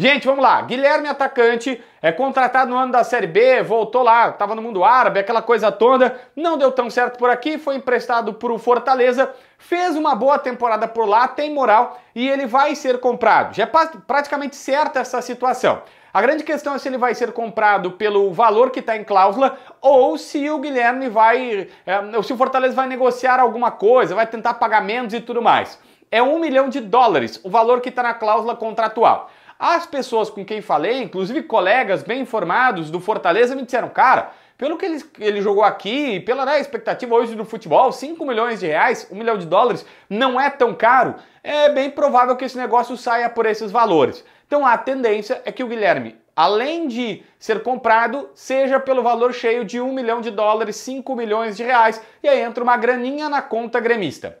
Gente, vamos lá. Guilherme Atacante é contratado no ano da Série B, voltou lá, estava no mundo árabe, aquela coisa toda. Não deu tão certo por aqui, foi emprestado para o Fortaleza, fez uma boa temporada por lá, tem moral e ele vai ser comprado. Já é praticamente certa essa situação. A grande questão é se ele vai ser comprado pelo valor que está em cláusula ou se o Guilherme vai. É, ou se o Fortaleza vai negociar alguma coisa, vai tentar pagamentos e tudo mais. É um milhão de dólares o valor que está na cláusula contratual. As pessoas com quem falei, inclusive colegas bem informados do Fortaleza, me disseram, cara, pelo que ele, ele jogou aqui e pela né, expectativa hoje do futebol, 5 milhões de reais, 1 milhão de dólares, não é tão caro, é bem provável que esse negócio saia por esses valores. Então a tendência é que o Guilherme, além de ser comprado, seja pelo valor cheio de 1 milhão de dólares, 5 milhões de reais, e aí entra uma graninha na conta gremista.